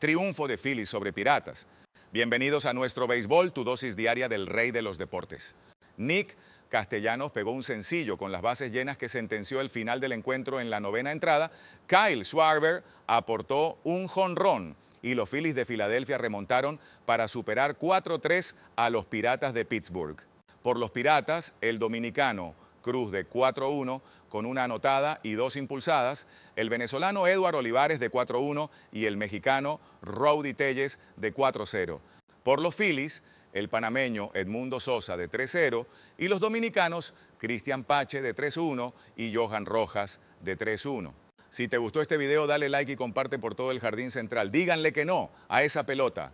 Triunfo de Phillies sobre Piratas. Bienvenidos a nuestro béisbol, tu dosis diaria del rey de los deportes. Nick Castellanos pegó un sencillo con las bases llenas que sentenció el final del encuentro en la novena entrada. Kyle Schwarber aportó un jonrón y los Phillies de Filadelfia remontaron para superar 4-3 a los Piratas de Pittsburgh. Por los Piratas, el dominicano Cruz de 4-1 con una anotada y dos impulsadas, el venezolano Eduardo Olivares de 4-1 y el mexicano Rowdy Telles de 4-0. Por los Phillies, el panameño Edmundo Sosa de 3-0 y los dominicanos Cristian Pache de 3-1 y Johan Rojas de 3-1. Si te gustó este video, dale like y comparte por todo el jardín central. Díganle que no a esa pelota.